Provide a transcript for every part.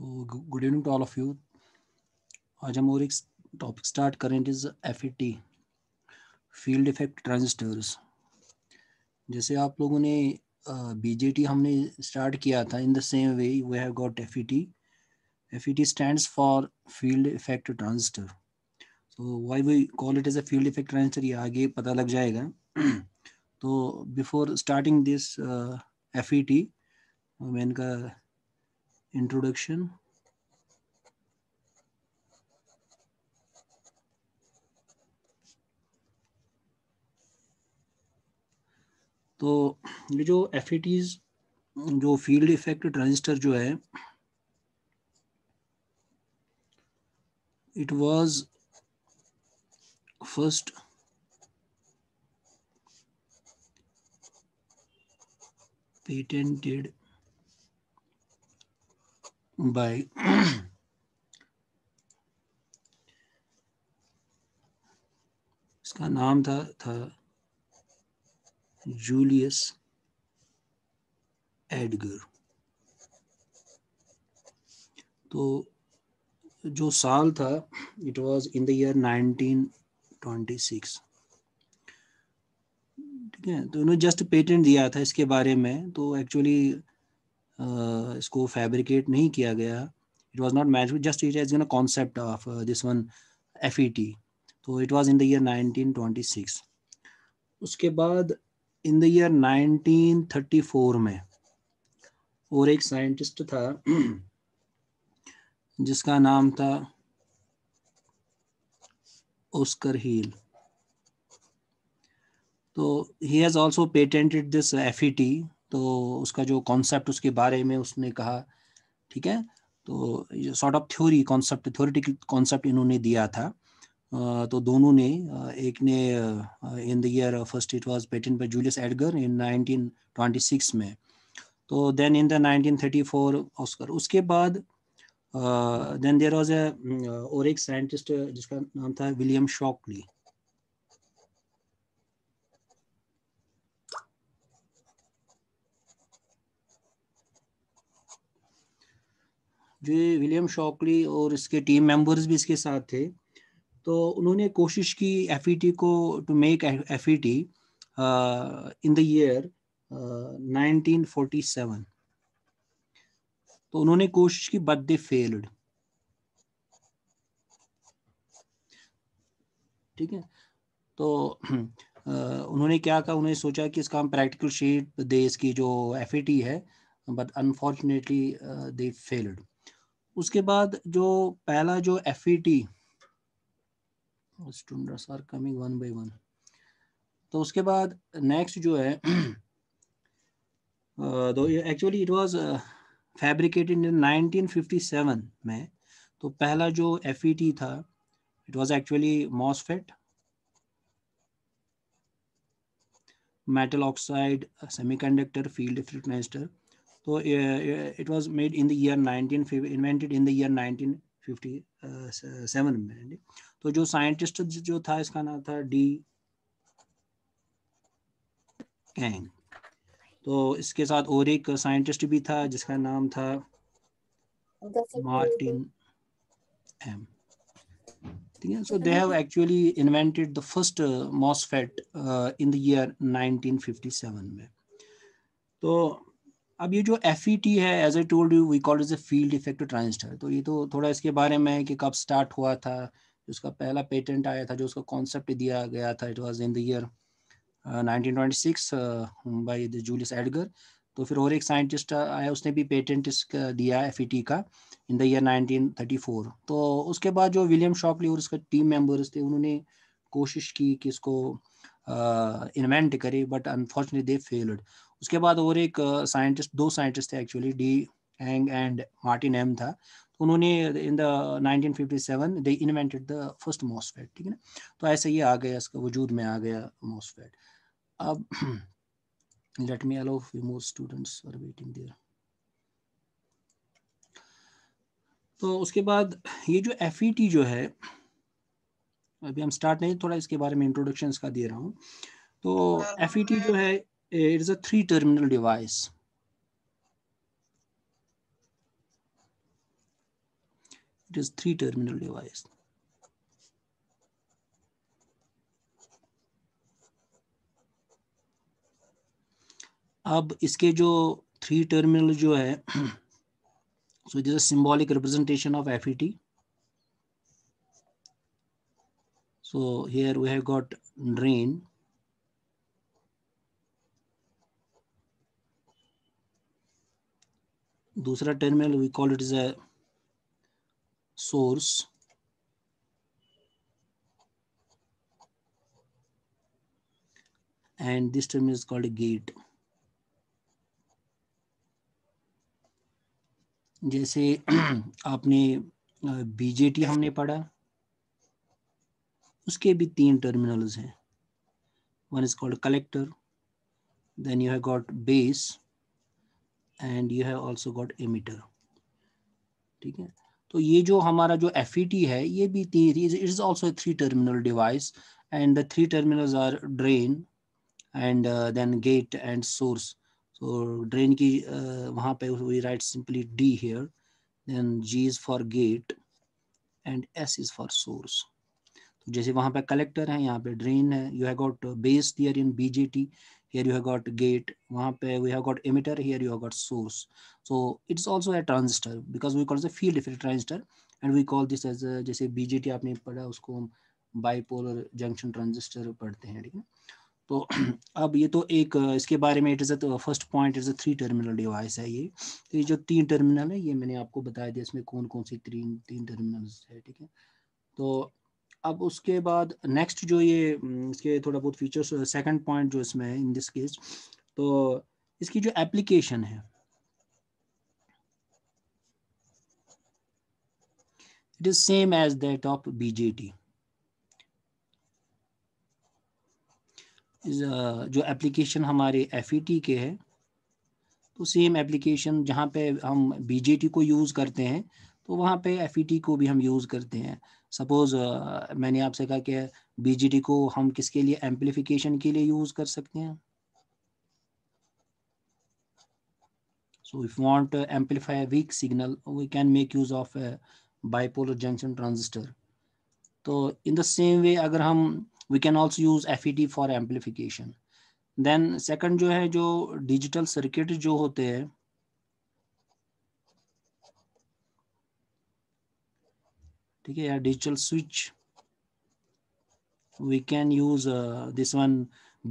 So good evening to all of you आज हम और एक टॉपिक स्टार्ट करें it is F field effect transistors जैसे आप लोगों ने बीजेटी uh, हमने स्टार्ट किया था in the same way we have got F E T F E T stand for field effect transistor so why we call it is a field effect transistor ये आगे पता लग जाएगा तो before starting this F E T मैं इनका introduction तो ये जो एफ जो फील्ड इफेक्ट ट्रांजिस्टर जो है it was first patented by इसका नाम था था जूलियस एडगर तो जो साल था it was in the year 1926 ठीक है तो उन्होंने जस्ट पेटेंट दिया था इसके बारे में तो एक्चुअली इसको फैब्रिकेट नहीं किया गया it was not match just it as concept of this one F E T तो it was in the year six उसके बाद इन द ईयर फोर में और एक साइंटिस्ट था जिसका नाम था ओस्कर हील तो he has also patented this F E T तो उसका जो कॉन्सेप्ट उसके बारे में उसने कहा ठीक है तो sort of theory concept theoretical concept इन्होंने दिया था तो दोनों ने एक ने in the year first it was patent by Julius Edgar in 1926 में तो देन इन द 1934 ऑस्कर उसके बाद देन देर वॉज और एक साइंटिस्ट जिसका नाम था विलियम शॉकली जो विलियम शॉकली और इसके टीम मेंबर्स भी इसके साथ थे तो उन्होंने कोशिश की एफ e को to make F in the year nineteen तो उन्होंने कोशिश की बट दे फेल्ड ठीक है तो आ, uh, उन्होंने क्या कहा उन्होंने सोचा कि इसका हम प्रैक्टिकल शीट दे इसकी जो एफ e है बट अनफॉर्चुनेटली दे फेल्ड उसके बाद जो पहला जो F E T students are coming one by one तो उसके बाद नेक्स्ट जो है तो actually it was fabricated in 1957 में तो पहला जो एफ ई टी था it was actually MOSFET metal oxide semiconductor field transistor तो it was made in the year 1950, invented in the year 1957 uh, uh, में तो जो साइंटिस्ट जो था इसका नाम था डी कैंग तो इसके साथ और एक साइंटिस्ट भी था जिसका नाम था मार्टिन एम ठीक है so they have actually invented the first MOSFET in the year 1957 में तो अब ये जो एफ ई टी है as a told you we call is a field effect transistor तो ये तो थोड़ा इसके बारे में है कि कब स्टार्ट हुआ था उसका पहला पेटेंट आया था जो उसका कॉन्सेप्ट दिया गया था it was in the year 1926 by the Julius Edgar तो फिर और एक साइंटिस्ट आया उसने भी पेटेंट इसका दिया एफ ई टी का इन द ईयर 1934 तो उसके बाद जो विलियम शॉपली और उसका टीम मेंबर्स थे उन्होंने कोशिश की कि इसको इन्वेंट uh, करे बट अनफॉर्चुनेटली दे फेल्ड उसके बाद और एक साइंटिस्ट दो साइंटिस्ट थे actually D Kahng and Martin M था तो उन्होंने in the 1957 they invented the first MOSFET ठीक है ना तो ऐसे ये आ गया इसका वजूद में आ गया मॉसफेट अब let me allow few more students are waiting there तो उसके बाद ये जो एफ e जो है अभी हम स्टार्ट नहीं थोड़ा इसके बारे में इंट्रोडक्शन का दे रहा हूँ तो एफ तो e जो है it is a three terminal device. It is three terminal device. अब इसके जो थ्री टर्मिनल जो है so this symbolic representation of F so here we have got drain दूसरा terminal we call it is a source and this terminal is called a gate जैसे आपने BJT हमने पढ़ा उसके भी तीन टर्मिनल्स हैं one is called collector then you have got base and you have also got emitter ठीक है तो ये जो हमारा जो एफ e है ये भी it is also three terminal device and the three terminals are drain and then gate and source so drain की uh, वहाँ पे we write simply D here then G is for gate and S is for source तो जैसे वहाँ पे collector है यहाँ पे ड्रेन है you have got based there in BJT here you have got gate wahan pe we have got emitter here you have got source so it's also a transistor because we call it a field effect transistor and we call this as a, jaise bjt aapne padha usko hum bipolar junction transistor padhte hain theek hai तो अब ये तो एक इसके बारे में it is a first point is a three terminal device है ये तो ये जो तीन टर्मिनल है ये मैंने आपको बताया दिया इसमें कौन कौन सी तीन तीन टर्मिनल्स है ठीक है तो अब उसके बाद नेक्स्ट जो ये इसके थोड़ा बहुत फीचर्स सेकंड पॉइंट जो इसमें है इन दिस केस तो इसकी जो एप्लीकेशन है it is same as that of BJT जो एप्लीकेशन हमारे एफ e के है तो सेम एप्लीकेशन जहाँ पे हम बीजेटी को यूज़ करते हैं तो वहाँ पे एफ e को भी हम यूज़ करते हैं सपोज uh, मैंने आपसे कहा कि बी को हम किसके लिए एम्पलीफिकेशन के लिए यूज़ कर सकते हैं so if want amplify weak signal we can make use of bipolar junction transistor तो इन द सेम वे अगर हम we can also use F for amplification then second जो है जो डिजिटल सर्किट जो होते हैं ठीक है या digital switch we can use this one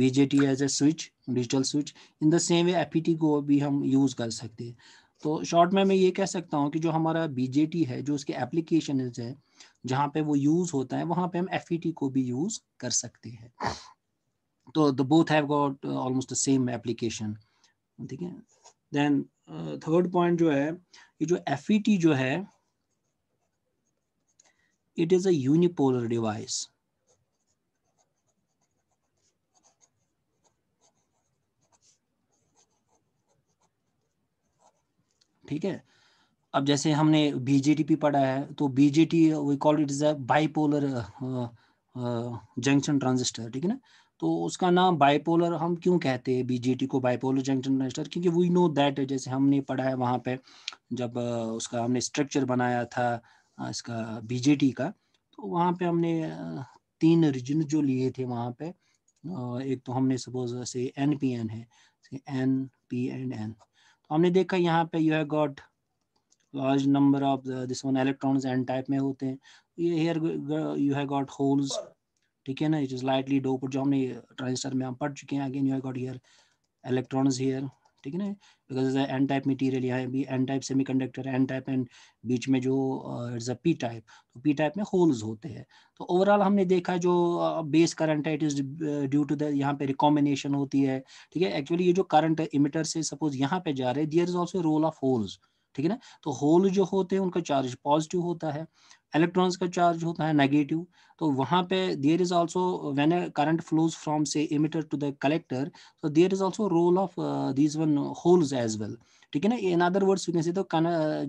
BJT as a switch digital switch in the same way F को भी हम यूज कर सकते हैं तो शॉर्ट में मैं ये कह सकता हूँ कि जो हमारा बीजेटी है जो उसके एप्लीकेशन है जहाँ पे वो यूज़ होता है वहां पे हम एफ e को भी यूज़ कर सकते हैं तो the both have got almost the same application ठीक है देन थर्ड पॉइंट जो है ये जो एफ e जो है it is a unipolar device. ठीक है अब जैसे हमने भी पढ़ा है तो BJT we call it is a bipolar junction transistor ठीक है ना तो उसका नाम बाइपोलर हम क्यों कहते हैं बीजेटी को बाइपोलर जंक्शन ट्रांजिस्टर क्योंकि वी नो दैट जैसे हमने पढ़ा है वहां पे जब uh, उसका हमने स्ट्रक्चर बनाया था इसका बीजेटी का तो वहाँ पे हमने तीन रीजन जो लिए थे वहाँ पे एक तो हमने suppose say N P N है एन पी एंड एन तो हमने देखा यहाँ पे you have got large number of this one electrons N type में होते हैं तो ये here you have got holes ठीक है ना इट इज लाइटली डोप जो हमने ट्रांजिस्टर में हम पढ़ चुके हैं again you have got here electrons here ठीक है ना बिकॉज एन टाइप मटीरियल यहाँ भी N type semiconductor N type and बीच में जो इट्स अ पी टाइप तो पी टाइप में होल्स होते हैं तो ओवरऑल हमने देखा जो बेस करंट है it is due to the यहाँ पे रिकॉम्बिनेशन होती है ठीक है एक्चुअली ये जो करंट इमिटर से सपोज यहाँ पे जा रहे हैं there is also role of holes ठीक है ना तो होल जो होते हैं उनका चार्ज पॉजिटिव होता है इलेक्ट्रॉन्स का चार्ज होता है नेगेटिव तो वहाँ पे there is also when a current flows from say emitter to the collector तो there is also role of these one holes as well ठीक है ना in other words you can say तो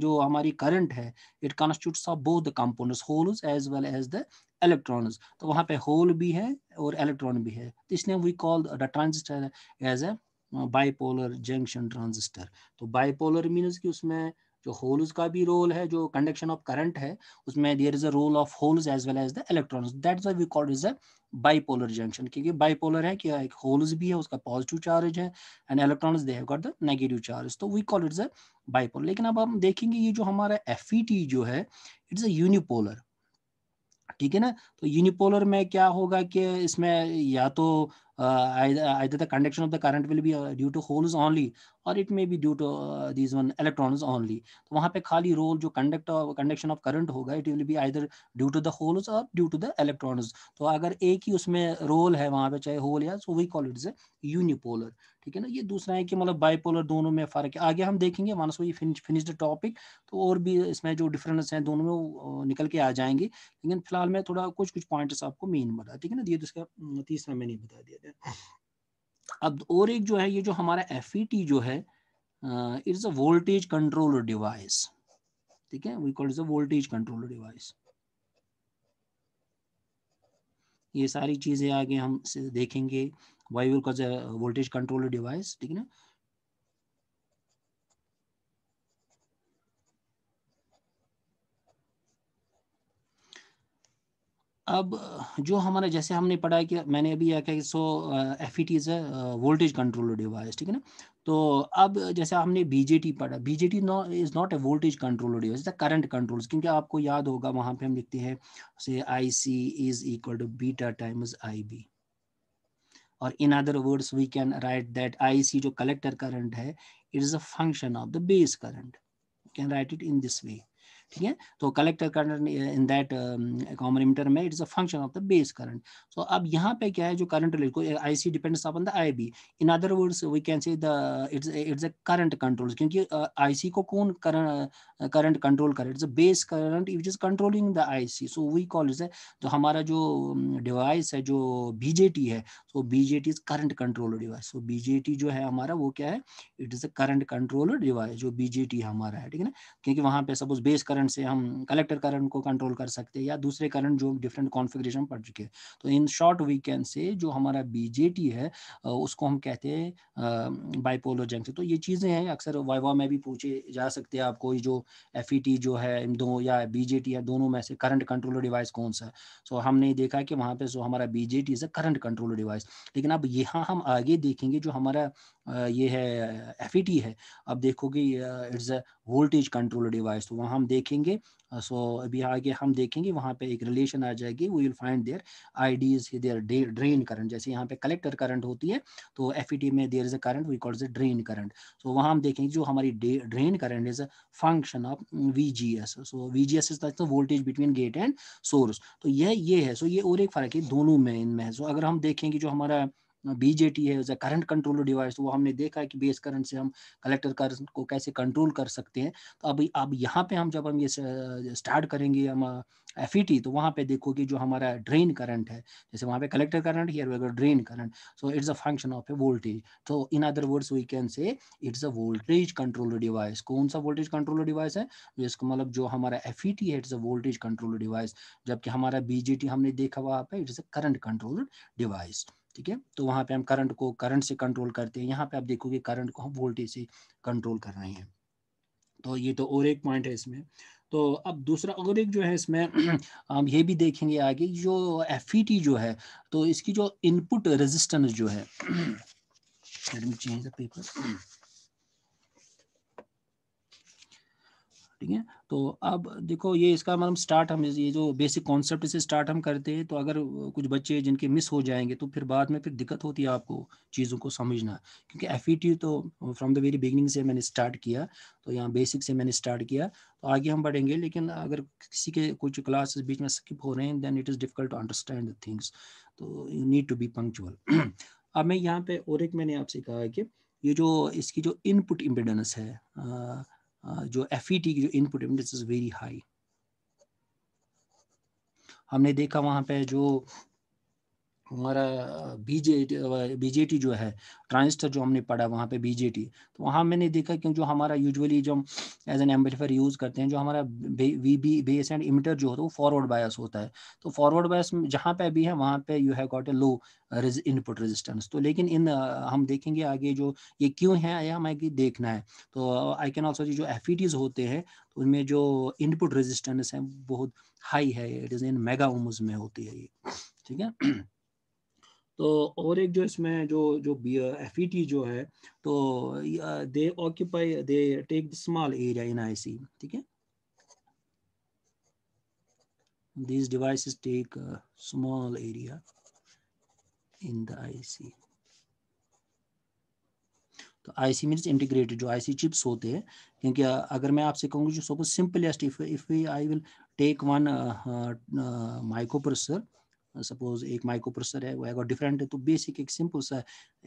जो हमारी करंट है it constitutes of both the components holes as well as the electrons तो वहां पे होल भी है और इलेक्ट्रॉन भी है तो इसलिए we call the transistor as a bipolar junction transistor तो बाईपोलर मीन्स कि उसमें जो होल्स का भी रोल है जो कंडक्शन ऑफ करंट है उसमें there is a role of holes as well as the electrons that's we called is a bipolar junction क्योंकि बाईपोलर है कि हाँ, एक होल्स भी है उसका पॉजिटिव चार्ज है and electrons they have got the negative charge तो we call it is a bipolar लेकिन अब हम देखेंगे ये जो हमारा एफ e जो है इट इज अ यूनिपोलर ठीक है ना तो यूनिपोलर में क्या होगा कि इसमें या तो uh, either, either the conduction of the current will be uh, due to holes only or it may be due to uh, these one electrons only to wahan pe khali role jo conduct of conduction of current hoga it will be either due to the holes or due to the electrons to agar ek hi usme role hai wahan pe chahe hole ya so we call it as we call it unipolar ठीक है ना ये दूसरा है कि मतलब bipolar दोनों में फर्क है आगे हम we finish finish the topic to aur bhi isme jo जो difference dono mein nikal ke aa jayenge lekin filhal main thoda kuch kuch points aapko main bata theek hai na ye uska दूसरा तीसरा nahi bata diya अब और एक जो है ये जो हमारा एफ e जो है it's a voltage control device ठीक है we call is a voltage control device ये सारी चीज़ें आगे हम देखेंगे why will cause a voltage control device ठीक है ना अब जो हमारा जैसे हमने पढ़ा है कि मैंने अभी यह कहा सो एफ ई टीज़ है वोल्टेज कंट्रोल डिवाइस ठीक है ना तो अब जैसे हमने बीजेटी पढ़ा BJT is not a voltage control device the current controls क्योंकि आपको याद होगा वहाँ पे हम लिखते हैं say I C is equal to beta times I B और in other words we can write that I C जो कलेक्टर करंट है it is a function of the base current can write it in this way ठीक है तो collector current in that कॉमरिमीटर में it is a function of the base current so अब यहाँ पे क्या है जो करंट रिलेट को I see depends upon the I B in other words we can say it's it's a current control क्योंकि आई uh, सी को कौन करंट करंट कंट्रोल कर it's base current which is controlling the IC so we call is तो हमारा जो device है जो BJT है so BJT is current control device so BJT जो है हमारा वो क्या है it is a current control device जो बीजेटी हमारा है ठीक है ना क्योंकि वहां पे सपोज बेस करंट से हम कलेक्टर करंट को कंट्रोल कर सकते हैं या दूसरे करंट जो डिफरेंट कॉन्फिगरेशन पड़ चुके हैं तो इन शॉर्ट वी कैन से जो हमारा बीजेटी है उसको हम कहते हैं बाइपोलर जंक्शन तो ये चीज़ें हैं अक्सर वाइवा में भी पूछे जा सकते हैं आपको जो एफ e जो है दो या बी या दोनों में से करंट कंट्रोलर डिवाइस कौन सा है सो so, हमने देखा कि वहाँ पे जो हमारा B J T is a current controller device लेकिन अब यहाँ हम आगे देखेंगे जो हमारा ये है एफ e है अब देखोगे it's a voltage controller device तो वहाँ हम देखेंगे सो so, अभी आगे हम देखेंगे वहाँ पे एक रिलेशन आ जाएगी we will find there I D is there drain current जैसे यहाँ पे कलेक्टर करंट होती है तो एफ e में there is a current we call a drain current so वहाँ हम देखेंगे जो हमारी drain current is a function conversion of VGS so VGS is the voltage between gate and source तो यह ये है सो so ये और एक फर्क है दोनों में इनमें सो so अगर हम देखें कि जो हमारा बीजेटी है करंट कंट्रोल डिवाइस वो हमने देखा है कि बेस करंट से हम कलेक्टर करंट को कैसे कंट्रोल कर सकते हैं तो अब अब यहाँ पे हम जब हम ये स्टार्ट करेंगे हम एफ e तो वहाँ पे कि जो हमारा ड्रेन करंट है जैसे वहाँ पे कलेक्टर करंट हियर वेगर drain current so it's a function of a voltage तो in other words we can say it's a voltage control device कौन सा वोल्टेज कंट्रोल डिवाइस है जिसको मतलब जो हमारा एफ e है it's a voltage control device जबकि हमारा बीजेटी हमने देखा वहाँ पे it's a current control device ठीक है तो वहाँ पे हम करंट को करंट से कंट्रोल करते हैं यहाँ पे आप देखोगे करंट को हम वोल्टेज से कंट्रोल कर रहे हैं तो ये तो और एक पॉइंट है इसमें तो अब दूसरा और एक जो है इसमें हम ये भी देखेंगे आगे जो एफ e जो है तो इसकी जो इनपुट रेजिस्टेंस जो है पेपर ठीक है तो अब देखो ये इसका मतलब स्टार्ट हम ये जो बेसिक कॉन्सेप्ट से स्टार्ट हम करते हैं तो अगर कुछ बच्चे जिनके मिस हो जाएंगे तो फिर बाद में फिर दिक्कत होती है आपको चीज़ों को समझना क्योंकि एफ तो फ्रॉम द वेरी बिगनिंग से मैंने स्टार्ट किया तो यहाँ बेसिक से मैंने स्टार्ट किया तो आगे हम बढ़ेंगे लेकिन अगर किसी के कुछ क्लासेस बीच में स्किप हो रहे हैं then it is difficult to understand the things तो you need to be punctual अब मैं यहाँ पे और एक मैंने आपसे कहा है कि ये जो इसकी जो इनपुट इम्पिडेंस है जो एफ e की जो इनपुट इज वेरी हाई हमने देखा वहां पे जो हमारा बीजे बीजेटी जो है ट्रांजिस्टर जो हमने पढ़ा वहाँ पे बीजेटी तो वहाँ मैंने देखा क्यों जो हमारा यूजुअली जो हम एज एन एम्पलीफायर यूज़ करते हैं जो हमारा V B base and emitter जो होता है वो फॉरवर्ड बायस होता है तो फॉरवर्ड बायस जहाँ पे अभी है वहाँ पे you have got a low input resistance तो लेकिन इन हम देखेंगे आगे जो ये क्यों है या हमें देखना है तो आई कैन ऑल्सो जो एफ e होते हैं तो उनमें जो इनपुट रेजिस्टेंस है बहुत हाई है इट इज़ इन मेगा में होती है ये ठीक है तो और एक जो इसमें जो जो एफ ई टी जो है तो they occupy they take the small area in I C ठीक है this devices take small area in the the IC. तो IC मीन इंटीग्रेटेड जो IC चिप्स होते हैं क्योंकि अगर मैं आपसे कहूँगी जो suppose simplest if if I will take one microprocessor suppose एक माइक्रो प्रोसेसर है वो अगर डिफरेंट है तो बेसिक एक सिंपल सा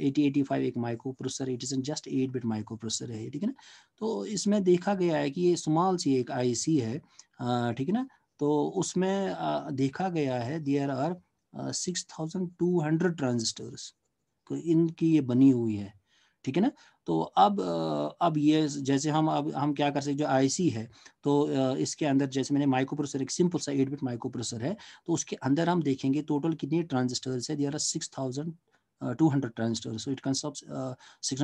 एटी एटी फाइव एक microprocessor it is just eight bit microprocessor है ठीक है ना तो इसमें देखा गया है कि ये स्मॉल सी एक आईसी है ठीक है ना तो उसमें देखा गया है there are six thousand two hundred transistors तो इनकी ये बनी हुई है ठीक है ना तो अब अब ये जैसे हम अब हम क्या कर सकते जो आईसी है तो इसके अंदर जैसे मैंने माइक्रो प्रोसेसर एक सिंपल सा एट बिट माइक्रो प्रोसेसर है तो उसके अंदर हम देखेंगे टोटल कितने ट्रांजिस्टर्स है there six thousand two hundred transistor so it consumes six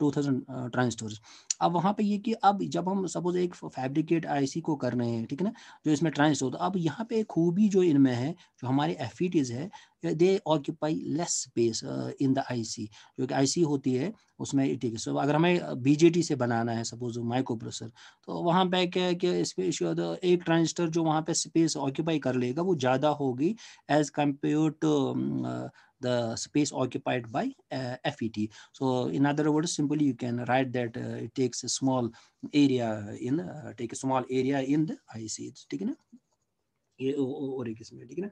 two thousand transistors अब वहाँ पे ये कि अब जब हम सपोज एक फैब्रिकेट आईसी को कर रहे हैं ठीक है ना जो इसमें ट्रांजिस्टर तो अब यहाँ पे एक खूबी जो इनमें है जो हमारे एफ है they occupy less space in the IC जो कि आईसी होती है उसमें ठीक है सो अगर हमें बीजेटी uh, से बनाना है सपोज माइक्रो प्रोसेसर तो वहाँ पे क्या है कि स्पेस एक ट्रांजिस्टर जो वहाँ पे स्पेस ऑक्यूपाई कर लेगा वो ज़्यादा होगी as compare to the space occupied by F E T so in other word simply you can write that it takes a small area in take take a small area in the IC. ठीक है ना ये और एक इसमें ठीक है ना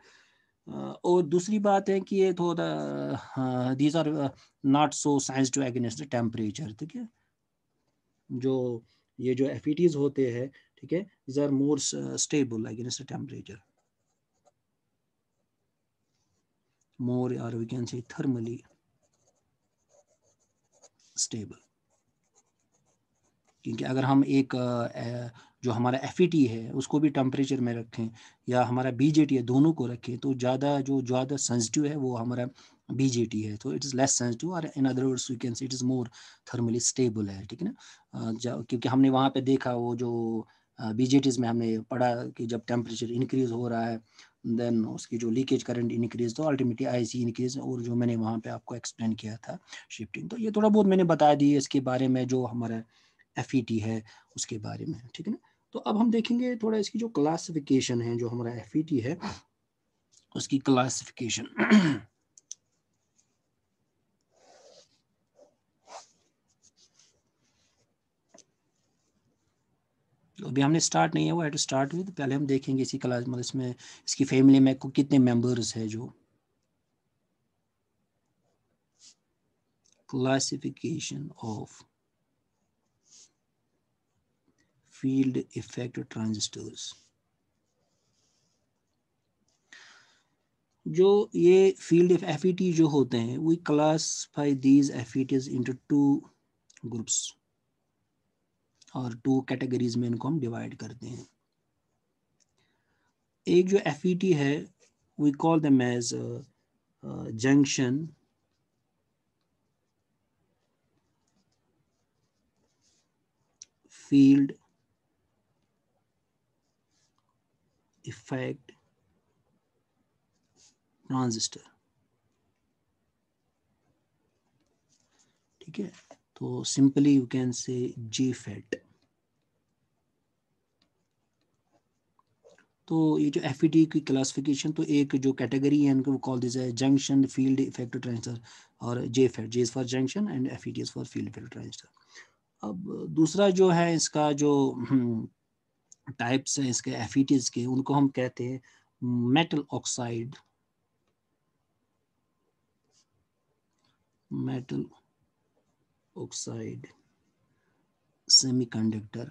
और दूसरी बात है कि ये थोड़ा these are not so science to against the temperature ठीक है जो ये जो एफ होते हैं ठीक है these are more stable against the temperature more or we can say thermally stable क्योंकि अगर हम एक जो हमारा एफ e है उसको भी टेम्परेचर में रखें या हमारा बी है दोनों को रखें तो ज़्यादा जो ज़्यादा सेंसिटिव है वो हमारा बी है तो इट इज़ लेस सेंसिटिव और in other words you can say it is more thermally stable है ठीक है ना क्योंकि हमने वहाँ पे देखा वो जो बी में हमने पढ़ा कि जब टेम्परेचर इंक्रीज हो रहा है देन उसकी जो लीकेज करंट इंक्रीज तो अल्टीमेटली आई सी इंक्रीज और जो मैंने वहाँ पे आपको एक्सप्लेन किया था शिफ्टिंग तो ये थोड़ा बहुत मैंने बता दी इसके बारे में जो हमारा एफ e है उसके बारे में ठीक है ना तो अब हम देखेंगे थोड़ा इसकी जो क्लासिफिकेशन है जो हमारा एफ e है उसकी क्लासिफिकेशन तो अभी हमने स्टार्ट नहीं है वो टू स्टार्ट विद पहले हम देखेंगे इसी क्लास मतलब इसमें इसकी फैमिली में कितने मेंबर्स है जो classification of field effect transistors जो ये फील्ड एफ ई जो होते हैं we classify these F E Ts into two groups और टू कैटेगरीज में इनको हम डिवाइड करते हैं एक जो एफ ई टी है we call the as junction field effect transistor ठीक है तो सिंपली यू कैन से जी फेट तो ये जो एफ e की क्लासिफिकेशन तो एक जो कैटेगरी है इनको कॉल दिस है जंक्शन फील्ड इफेक्ट ट्रांसफर और J FET J is for junction and F is for field effect transistor अब दूसरा जो है इसका जो हम्म, टाइप्स हैं इसके एफ के उनको हम कहते हैं metal oxide metal oxide semiconductor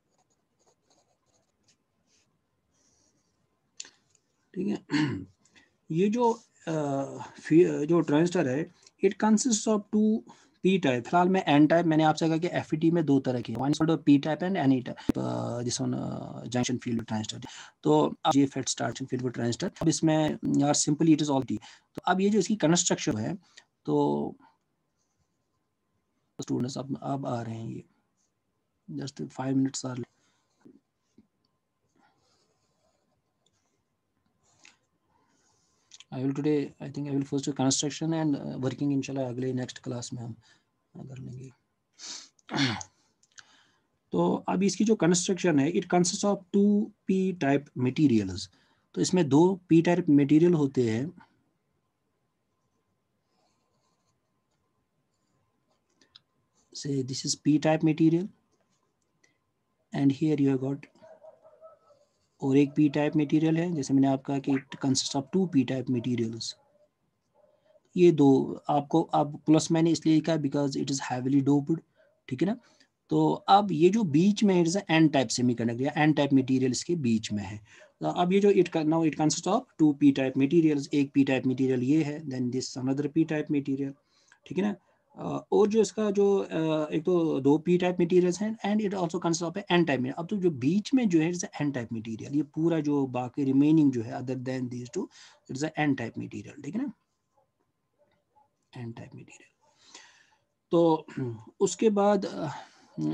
ठीक है ये जो आ, जो ट्रांजिस्टर है it consist of two P type फिलहाल मैं एन टाइप मैंने आपसे कहा कि एफ e में दो तरह की one is P type and N E type जिस जंक्शन फील्ड ट्रांजिस्टर तो ये फेट स्टार्टिंग फील्ड ट्रांजिस्टर अब इसमें यार simply it is all T तो अब ये जो इसकी कंस्ट्रक्शन है तो स्टूडेंट्स अब अब आ रहे हैं ये just five minutes are I will today I think I will first construction and working इंशाल्लाह अगले नेक्स्ट क्लास में हम uh, कर लेंगे तो अब इसकी जो कंस्ट्रक्शन है it consist of two P type materials तो इसमें दो पी टाइप मटेरियल होते हैं से this is P type material and here you have got और एक पी टाइप मटेरियल है जैसे मैंने आपका कि it consist of two P type materials ये दो आपको अब आप प्लस मैंने इसलिए लिखा because it is heavily doped ठीक है ना तो अब ये जो बीच में it is N type semiconductor या एन टाइप मटीरियल इसके बीच में है तो अब ये जो it now it consist of two P type material एक पी टाइप मटीरियल ये है then this another P type material ठीक है ना Uh, और जो इसका जो uh, एक तो दो पी टाइप मटेरियल्स हैं and it also consist of N type अब तो जो बीच में जो है इट्स एन टाइप मटेरियल ये पूरा जो बाकी रिमेनिंग जो है other than this two it's N type material ठीक है ना एन टाइप मटेरियल तो उसके बाद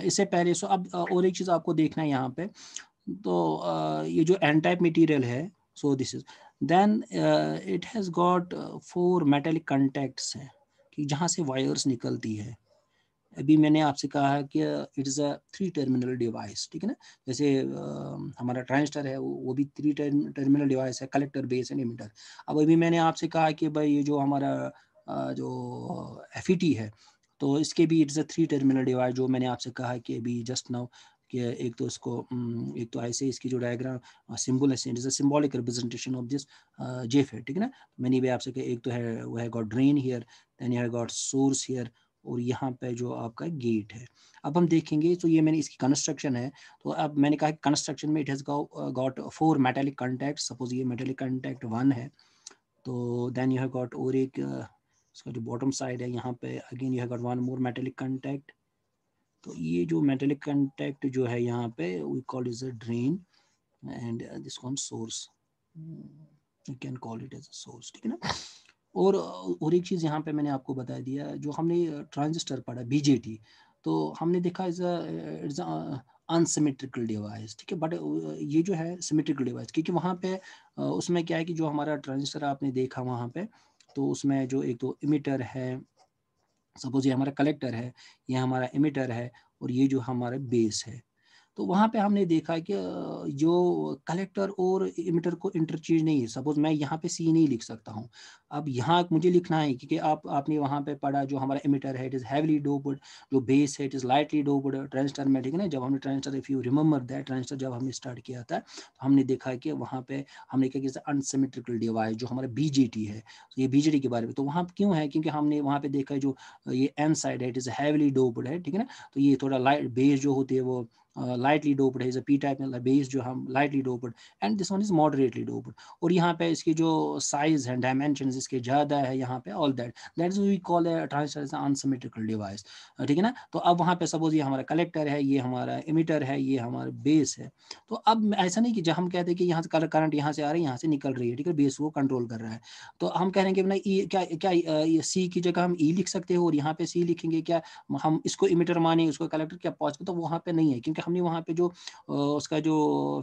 इससे पहले सो अब और एक चीज़ आपको देखना है यहाँ पे तो uh, ये जो एन टाइप मटेरियल है so this is then it has got four metallic contacts हैं कि जहाँ से वायर्स निकलती है अभी मैंने आपसे कहा है कि it is a three terminal device ठीक है ना जैसे आ, हमारा ट्रांसटर है वो, वो भी थ्री टर्मिनल डिवाइस है कलेक्टर बेस एंड इमिटर अब अभी मैंने आपसे कहा कि भाई ये जो हमारा आ, जो एफ e है तो इसके भी it's a three terminal device जो मैंने आपसे कहा कि अभी जस्ट नाउ कि एक तो इसको एक तो ऐसे इसकी जो डायग्राम सिंबल है it is a symbolic representation of this JFET है ठीक है ना तो मैंने भी आपसे कहा एक तो है वो है gate drain here then you have got source here और यहाँ पे जो आपका गेट है अब हम देखेंगे तो ये मैंने इसकी कंस्ट्रक्शन है तो अब मैंने कहा कंस्ट्रक्शन में it has got four metallic contact suppose ये मेटेलिक कॉन्टैक्ट वन है तो देन यू हैव गॉट और एक इसका जो बॉटम साइड है यहाँ पे again you have got one more metallic contact तो ये जो मेटेलिक कंटेक्ट जो है यहाँ पे we call is a drain and this con source you can call it as a source ठीक है ना और uh, और एक चीज़ यहाँ पे मैंने आपको बता दिया जो हमने ट्रांजिस्टर uh, पढ़ा बीजेटी तो हमने देखा इज अट्स अनसिमेट्रिकल डिवाइस ठीक है बट uh, ये जो है सिमेट्रिकल डिवाइस क्योंकि वहाँ पे उसमें क्या है कि जो हमारा ट्रांजिस्टर आपने देखा वहाँ पे तो उसमें जो एक तो इमिटर है सपोज ये हमारा कलेक्टर है ये हमारा इमिटर है और ये जो हमारा बेस है तो वहाँ पे हमने देखा है कि जो कलेक्टर और इमिटर को इंटरचेंज नहीं है सपोज मैं यहाँ पे सी नहीं लिख सकता हूँ अब यहाँ मुझे लिखना है क्योंकि आप आपने वहाँ पे पढ़ा जो हमारा इमिटर है इट इज़ हैवली डोबड जो बेस है it is lightly doped transistor में ठीक है ना जब हमने transistor if you remember that transistor जब हमने स्टार्ट किया था तो हमने देखा कि वहाँ पे हमने क्या किया अनसिमेट्रिकल डिवाइस जो हमारा बी है ये बी के बारे में तो वहाँ क्यों है क्योंकि हमने वहाँ पे देखा है जो ये एन साइड है इट इज़ हैवली डोबड है ठीक है ना तो ये थोड़ा लाइट बेस जो होती है वो लाइटली uh, डोप्ड है इज अ पी टाइप मतलब बेस जो हम lightly doped and this one is moderately doped और यहाँ पे इसकी जो साइज है डायमेंशन इसके ज़्यादा है यहाँ पे all that that is we call है ट्रांसटर अनसिमेट्रिकल डिवाइस ठीक है ना तो अब वहाँ पे सपोज ये हमारा कलेक्टर है ये हमारा इमिटर है ये हमारा बेस है तो अब ऐसा नहीं कि जब हम कहते हैं कि यहाँ से करंट यहाँ से आ रही है यहाँ से निकल रही है ठीक है बेस वो कंट्रोल कर रहा है तो हम कह रहे हैं कि ना ई क्या क्या सी uh, की जगह हम ई e लिख सकते हो और यहाँ पे सी लिखेंगे क्या हम इसको इमिटर माने उसको कलेक्टर क्या पहुँच तो वहाँ पे नहीं है क्योंकि हमने वहाँ पे जो उसका जो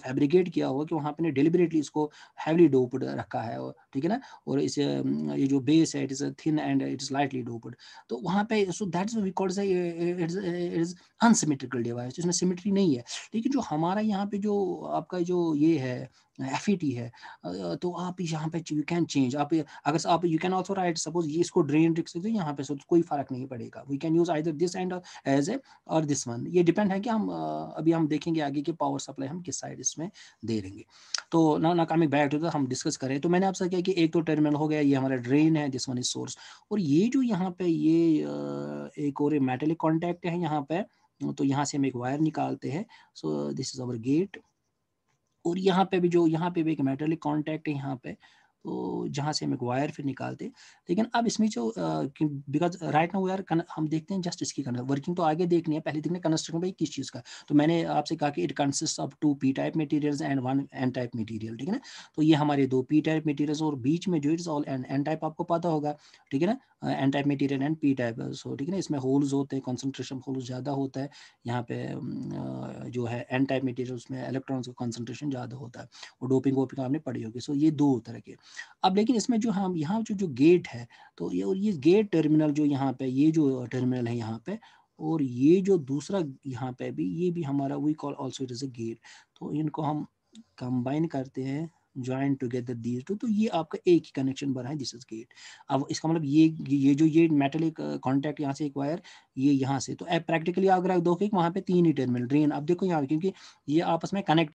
फैब्रिकेट किया हुआ कि वहाँ पे डिलिबरेटली इसको हैवली डोपड रखा है ठीक है ना और इस ये जो बेस है it is thin and it is lightly doped तो वहाँ पे so that is record it is unsymmetrical device इसमें सिमेट्री नहीं है लेकिन जो हमारा यहाँ पे जो आपका जो ये है एफ ई e है तो आप यहाँ पे यू कैन चेंज आप अगर आप you can also write suppose ये इसको ड्रेन रिक्स तो यहाँ पे सो कोई फर्क नहीं पड़ेगा we can use either this end as A और दिस वन ये डिपेंड है कि हम अभी हम देखेंगे आगे कि पावर सप्लाई हम किस साइड इसमें दे देंगे तो ना ना कमिंग बैक टू हम डिस्कस करें तो मैंने आपसे कहा कि एक तो टर्मिनल हो गया ये हमारा ड्रेन है दिस वन इज सोर्स और ये जो यहाँ पे ये एक और मेटेलिक कॉन्टैक्ट है यहाँ पे तो यहाँ से हम एक वायर निकालते हैं so this is our gate और यहाँ पे भी जो यहाँ पे भी एक मेटेलिक कॉन्टैक्ट है यहाँ पे तो जहाँ से हम एक वायर फिर निकालते लेकिन अब इसमें जो बिकॉज राइट नाउ यार हम देखते हैं जस्ट इसकी वर्किंग तो आगे देखनी है पहले देखने कंस्ट्रक्शन भाई किस चीज़ का तो मैंने आपसे कहा कि it consist of two P type material and one N type material ठीक है ना तो ये हमारे दो पी टाइप मटीरियल और बीच में जो it's all N N type आपको पता होगा ठीक है ना N type material and P type so ठीक है ना इसमें होल्स होते हैं कॉन्सेंट्रेशन होल्स ज़्यादा होता है यहाँ पे जो है एन टाइप मटीरियल उसमें इलेक्ट्रॉन्स का कॉन्सेंट्रेशन ज़्यादा होता है और डोपिंग वोपिंग आपने पड़ी होगी सो ये दो तरह के अब लेकिन इसमें जो हम यहाँ जो जो गेट है तो ये और ये गेट टर्मिनल जो यहाँ पे ये जो टर्मिनल है यहाँ पे और ये जो दूसरा यहाँ पे भी ये भी हमारा we call also it is a gate तो इनको हम कंबाइन करते हैं ज्वाइन टुगेदर दीज टू तो ये आपका एक ही कनेक्शन बना है दिस इज गेट अब इसका मतलब ये ये जो ये मेटलिक कॉन्टैक्ट यहाँ से एक वायर ये यहाँ से तो प्रैक्टिकली अगर आप दो वहाँ पे तीन ही टर्मिनल ड्रेन अब देखो यहाँ क्योंकि ये आपस में कनेक्ट